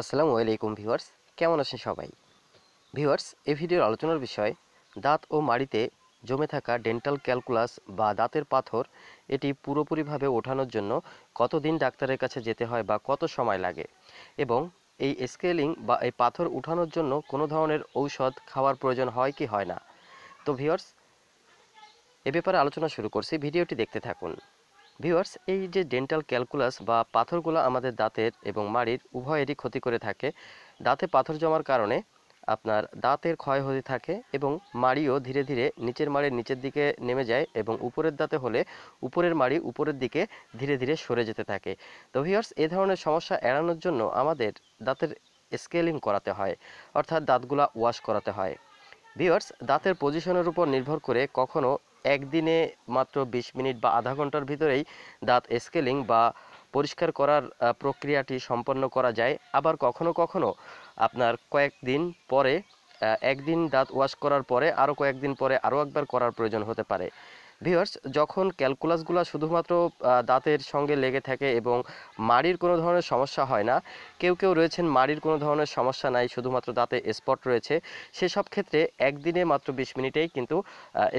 আসসালামু আলাইকুম ভিউয়ার্স কেমন আছেন সবাই ভিউয়ার্স এই ভিডিওর আলোচনার বিষয় দাঁত ও মাড়িতে জমে থাকা ডেন্টাল ক্যালকুলাস বা দাঁতের পাথর এটি পুরোপুরিভাবে ওঠানোর জন্য কতদিন ডাক্তারের কাছে যেতে হয় বা কত সময় লাগে এবং এই স্কেলিং বা এই পাথর উঠানোর জন্য কোনো ধরনের ঔষধ খাওয়ার প্রয়োজন হয় কি হয় না তো ভিউয়ার্স এ ব্যাপারে আলোচনা শুরু করছি ভিডিওটি দেখতে থাকুন ভিউয়ার্স এই যে ডেন্টাল ক্যালকুলাস বা পাথরগুলো আমাদের দাঁতের এবং মাড়ির উভয়েরই ক্ষতি করে থাকে দাঁতে পাথর জমার কারণে আপনার দাঁতের ক্ষয় হতে থাকে এবং মাড়িও ধীরে ধীরে নিচের মাড়ির নিচের দিকে নেমে যায় এবং উপরের দাঁতে হলে উপরের মাড়ি উপরের দিকে ধীরে ধীরে সরে যেতে থাকে তো ভিওয়ার্স এ ধরনের সমস্যা এড়ানোর জন্য আমাদের দাঁতের স্কেলিং করাতে হয় অর্থাৎ দাঁতগুলা ওয়াশ করাতে হয় ভিওয়ার্স দাঁতের পজিশনের উপর নির্ভর করে কখনও একদিনে মাত্র ২০ মিনিট বা আধা ঘন্টার ভিতরেই দাঁত স্কেলিং বা পরিষ্কার করার প্রক্রিয়াটি সম্পন্ন করা যায় আবার কখনো কখনো আপনার কয়েকদিন পরে একদিন দাঁত ওয়াশ করার পরে আরও কয়েকদিন পরে আরও একবার করার প্রয়োজন হতে পারে ভিউয়ার্স যখন ক্যালকুলাসগুলো শুধুমাত্র দাঁতের সঙ্গে লেগে থাকে এবং মাড়ির কোনো ধরনের সমস্যা হয় না কেউ কেউ রয়েছেন মাড়ির কোনো ধরনের সমস্যা নাই শুধুমাত্র দাঁতে স্পট রয়েছে সেসব ক্ষেত্রে একদিনে মাত্র বিশ মিনিটেই কিন্তু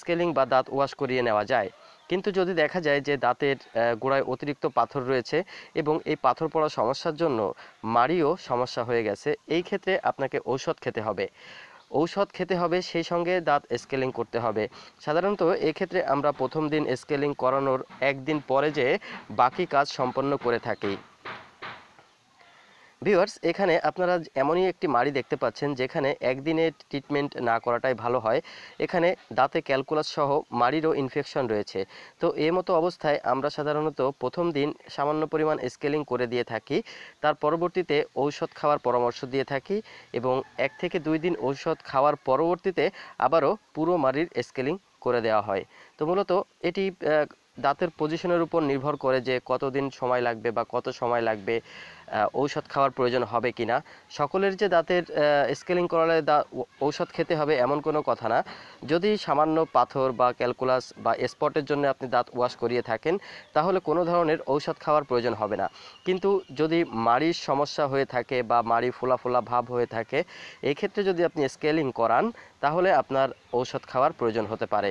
স্কেলিং বা দাঁত ওয়াশ করিয়ে নেওয়া যায় কিন্তু যদি দেখা যায় যে দাঁতের গোড়ায় অতিরিক্ত পাথর রয়েছে এবং এই পাথর পড়া সমস্যার জন্য মাড়িও সমস্যা হয়ে গেছে এই ক্ষেত্রে আপনাকে ঔষধ খেতে হবে ঔষধ খেতে হবে সেই সঙ্গে দাঁত স্কেলিং করতে হবে সাধারণত এক্ষেত্রে আমরা প্রথম দিন স্কেলিং করানোর একদিন পরে যে বাকি কাজ সম্পন্ন করে থাকি ভিউয়ার্স এখানে আপনারা এমনই একটি মাড়ি দেখতে পাচ্ছেন যেখানে একদিনে ট্রিটমেন্ট না করাটাই ভালো হয় এখানে দাঁতে ক্যালকুলাস সহ মাড়িরও ইনফেকশন রয়েছে তো এ মতো অবস্থায় আমরা সাধারণত প্রথম দিন সামান্য পরিমাণ স্কেলিং করে দিয়ে থাকি তার পরবর্তীতে ঔষধ খাওয়ার পরামর্শ দিয়ে থাকি এবং এক থেকে দুই দিন ঔষধ খাওয়ার পরবর্তীতে আবারও পুরো মাড়ির স্কেলিং করে দেওয়া হয় তো মূলত এটি দাঁতের পজিশনের উপর নির্ভর করে যে কতদিন সময় লাগবে বা কত সময় লাগবে ঔষধ খাওয়ার প্রয়োজন হবে কি না সকলের যে দাঁতের স্কেলিং করালে দা ঔষধ খেতে হবে এমন কোনো কথা না যদি সামান্য পাথর বা ক্যালকুলাস বা স্পটের জন্য আপনি দাঁত ওয়াশ করিয়ে থাকেন তাহলে কোনো ধরনের ঔষধ খাওয়ার প্রয়োজন হবে না কিন্তু যদি মাড়ির সমস্যা হয়ে থাকে বা মাড়ি ফোলা ফোলা ভাব হয়ে থাকে এক্ষেত্রে যদি আপনি স্কেলিং করান তাহলে আপনার ঔষধ খাওয়ার প্রয়োজন হতে পারে